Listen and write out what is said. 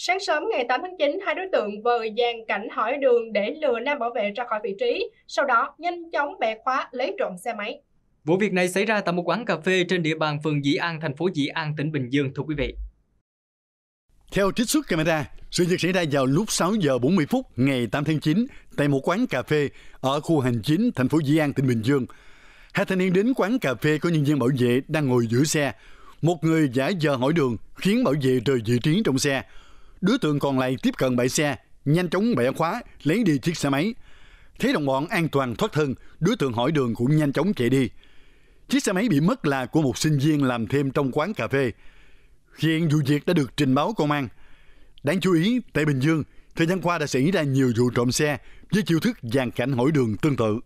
Sáng sớm ngày 8 tháng 9, hai đối tượng vờ dàn cảnh hỏi đường để lừa nam bảo vệ ra khỏi vị trí, sau đó nhanh chóng bẻ khóa lấy trộm xe máy. Vụ việc này xảy ra tại một quán cà phê trên địa bàn phường Dĩ An, thành phố Dĩ An, tỉnh Bình Dương, thưa quý vị. Theo trích xuất camera, sự việc xảy ra vào lúc 6 giờ 40 phút ngày 8 tháng 9 tại một quán cà phê ở khu hành chính thành phố Dĩ An, tỉnh Bình Dương. Hai thanh niên đến quán cà phê có nhân viên bảo vệ đang ngồi giữ xe. Một người giả giờ hỏi đường khiến bảo vệ rời vị trí trong xe. Đối tượng còn lại tiếp cận bãi xe, nhanh chóng bẻ khóa, lấy đi chiếc xe máy. Thấy đồng bọn an toàn thoát thân, đối tượng hỏi đường cũng nhanh chóng chạy đi. Chiếc xe máy bị mất là của một sinh viên làm thêm trong quán cà phê. Hiện vụ việc đã được trình báo công an. Đáng chú ý, tại Bình Dương, thời gian qua đã xảy ra nhiều vụ trộm xe với chiêu thức dàn cảnh hỏi đường tương tự.